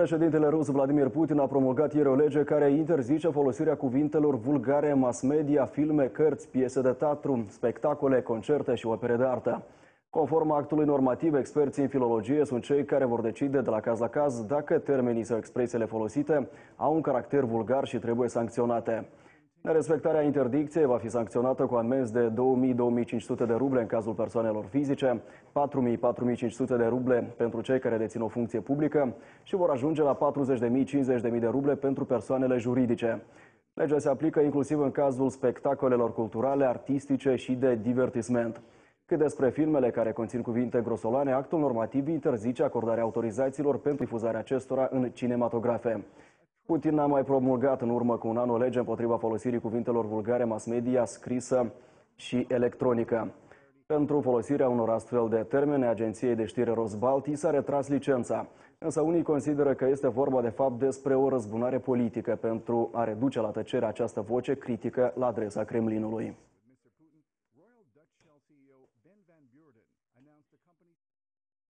Președintele rus Vladimir Putin a promulgat ieri o lege care interzice folosirea cuvintelor vulgare mass media, filme, cărți, piese de teatru, spectacole, concerte și opere de artă. Conform actului normativ, experții în filologie sunt cei care vor decide de la caz la caz dacă termenii sau expresiile folosite au un caracter vulgar și trebuie sancționate. Nerespectarea interdicției va fi sancționată cu amenzi de 2.000-2.500 de ruble în cazul persoanelor fizice, 4.000-4.500 de ruble pentru cei care dețin o funcție publică și vor ajunge la 40.000-50.000 de ruble pentru persoanele juridice. Legea se aplică inclusiv în cazul spectacolelor culturale, artistice și de divertisment. Cât despre filmele care conțin cuvinte grosolane, actul normativ interzice acordarea autorizațiilor pentru difuzarea acestora în cinematografe. Putin a mai promulgat în urmă cu un an o lege împotriva folosirii cuvintelor vulgare mass media scrisă și electronică. Pentru folosirea unor astfel de termene, Agenției de Știri Rosbalti s-a retras licența. Însă unii consideră că este vorba de fapt despre o răzbunare politică pentru a reduce la tăcere această voce critică la adresa Kremlinului.